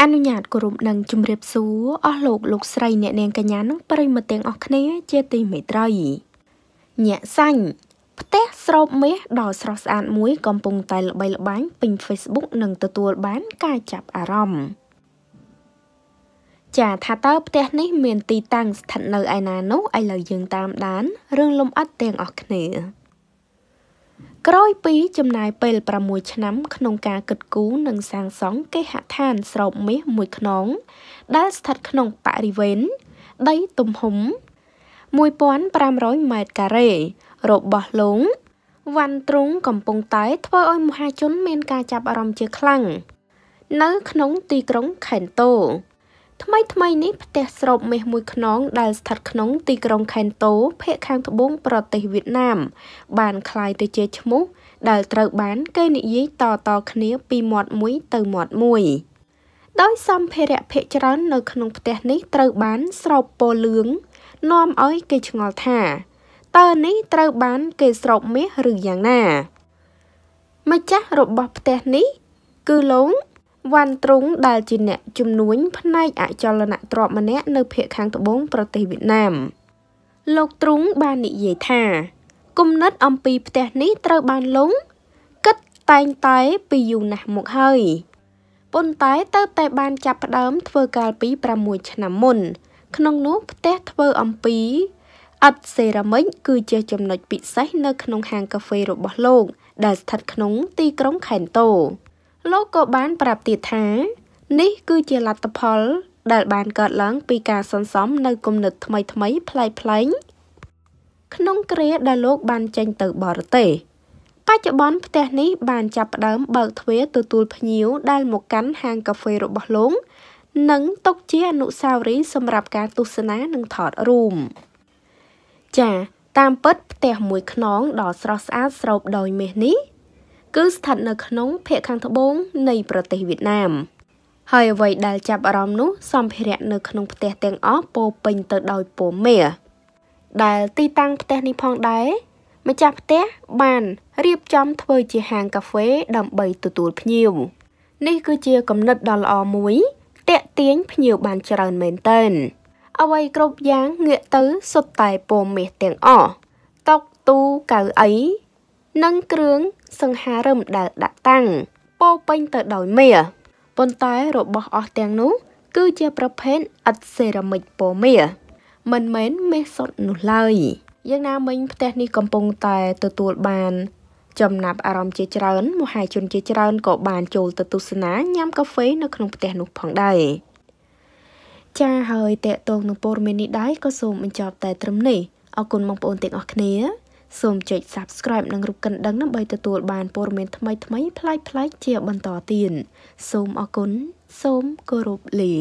អនុញ្ញាតគោរពនិងជម្រាបសួរអស់លោកលោកស្រី អ្នកនាងកញ្ញានិងប្រិយមិត្តទាំងអស់គ្នាជាទីមេត្រីញាក់សាញ់ផ្ទះស្រោបមាសដ៏ស្រស់ស្អាតមួយ កំពុងតែល្បីល្បាញពេញ Facebook និងទទួលបាន ការចាប់អារម្មណ៍ចាថាតើផ្ទះនេះ មាន ទីតាំងស្ថិតនៅឯណានោះឥឡូវយើងតាមដានរឿងលំអិតទាំងអស់គ្នាក្រោយពីចំណាយពេល6ឆ្នាំក្នុងការកឹកគូនិងសាងសង់គេហដ្ឋានស្រោបមាសមួយខ្នងដែលស្ថិតក្នុងបរិវេណដីទំហំ1500ម៉ែត្រការ៉េរបស់លងវ៉ាន់ទ្រុងកំពុងតែធ្វើឲ្យមហាជនមានការចាប់អារម្មណ៍ជាខ្លាំងនៅក្នុងទីក្រុងខេនតូថ្មីថ្មីនេះផ្ទះស្រូបមេះមួយខ្នងដែលស្ថិតក្នុងទីក្រុងខេនតូភូខាងត្បូងប្រទេសវៀតណាមបានคล้ายទៅជាឈ្មោះដែលត្រូវបានគេនិយាយតតគ្នាពីមាត់មួយទៅមាត់មួយ ដោយសម្ភារៈភ័យច្រើននៅក្នុងផ្ទះនេះត្រូវបានស្រោបពណ៌លឿងនាំឲ្យគេឆ្ងល់ថាតើនេះត្រូវបានគេស្រោបមាសឬយ៉ាងណាម្ចាស់របស់ផ្ទះនេះគឺលោកវ៉ាន់ទ្រុងដែលជាអ្នក ជំនួញ ផ្នែកអចលនទ្រព្យម្នាក់នៅភូមិខាងត្បូងប្រទេសវៀតណាមលោកទ្រុងបាននិយាយថាគុណិតអំពីផ្ទះនេះត្រូវបានលងគិតតែងតែពីយូរណាស់មកហើយប៉ុន្តែទៅតែបានចាប់ផ្ដើមធ្វើកាលពី6ឆ្នាំមុន ក្នុងនោះផ្ទះធ្វើអំពីឥដ្ឋសេរ៉ាមិច គឺជាចំណុចពិសេសនៅក្នុងហាងកាហ្វេរបស់លោកដែលស្ថិតក្នុងទីក្រុងខេនតូលោកក៏បានប្រាប់ទៀតថា នេះគឺជាលទ្ធផល ដែលបានកើតឡើង ពីការសន្សំនៅគំនិតថ្មីថ្មីប្លែកប្លែងក្នុងគ្រាដែលលោក បានចេញទៅបរទេសបច្ចុប្បន្នផ្ទះនេះបានចាប់ផ្ដើមបើកទ្វារទទួលភ្ញៀវដែលមកកាន់ហាងកាហ្វេរបស់លោកនិងទុកជាអនុស្សាវរីយ៍សម្រាប់ការទស្សនានិងថតរូបចាតាមពិតផ្ទះមួយខ្នងដ៏ស្រស់ស្អាតស្រោបដោយមាសនេះគឺស្ថិតនៅក្នុងភូមិខាងត្បូងនៃប្រទេសវៀតណាម ហើយអ្វីដែលចាប់អារម្មណ៍នោះសម្ភារៈនៅ ក្នុងផ្ទះទាំងអស់ពោពេញទៅដោយពណ៌មាសដែល ទីតាំងផ្ទះនេះផងដែរម្ចាស់ផ្ទះបានរៀបចំ ធ្វើជាហាងកាហ្វេ ដើម្បីទទួលភ្ញៀវនេះគឺជាគំនិតដ៏ល្អមួយតាក់ទាញភ្ញៀវបានច្រើនមែនទែនអ្វីគ្រប់យ៉ាងងាកទៅសុទ្ធតែពណ៌មាសទាំងអស់តុកទូកៅអីនិងគ្រឿងសង្ហារឹមដែលដាក់តាំងពោពេញទៅដោយមាសប៉ុន្តែរបស់អស់ទាំងនោះគឺជាប្រភេទឥដ្ឋសេរ៉ាមិចពណ៌មាសមិនមែនមាសសុទ្ធនោះឡើយយ៉ាងណាមិញ ផ្ទះនេះកំពុងតែទទួលបាន ចំណាប់អារម្មណ៍ជាច្រើន មហាជនជាច្រើនក៏បានចូលទៅទស្សនាញ៉ាំកាហ្វេ នៅក្នុងផ្ទះនោះផងដែរចាហើយតេតងនឹងពរមេននេះដែរក៏សូមបញ្ចប់តែត្រឹមនេះអរគុណបងប្អូនទាំងអស់គ្នាសូមចុច Subscribe និងរូបកណ្ដឹងដើម្បីទទួលបានព័ត៌មានថ្មីៗប្លែកៗជាបន្តទៀតសូមអរគុណសូមគោរពលា